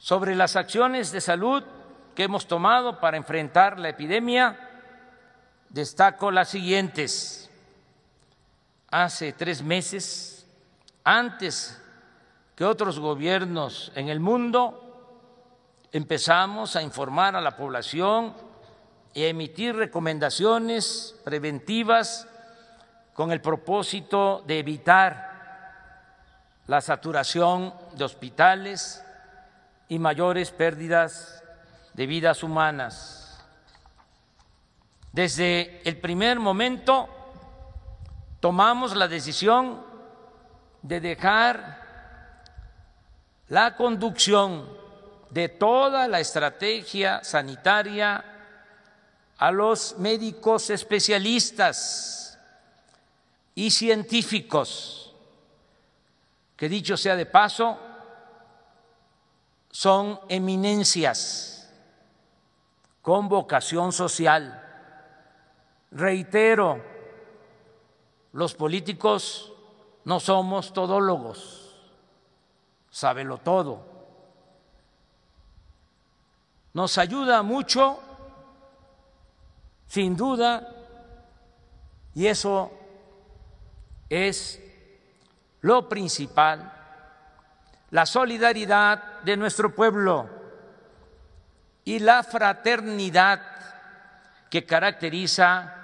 sobre las acciones de salud que hemos tomado para enfrentar la epidemia, destaco las siguientes. Hace tres meses, antes que otros gobiernos en el mundo, empezamos a informar a la población y a emitir recomendaciones preventivas con el propósito de evitar la saturación de hospitales, y mayores pérdidas de vidas humanas. Desde el primer momento tomamos la decisión de dejar la conducción de toda la estrategia sanitaria a los médicos especialistas y científicos, que dicho sea de paso, son eminencias con vocación social. Reitero, los políticos no somos todólogos, sábelo todo. Nos ayuda mucho, sin duda, y eso es lo principal la solidaridad de nuestro pueblo y la fraternidad que caracteriza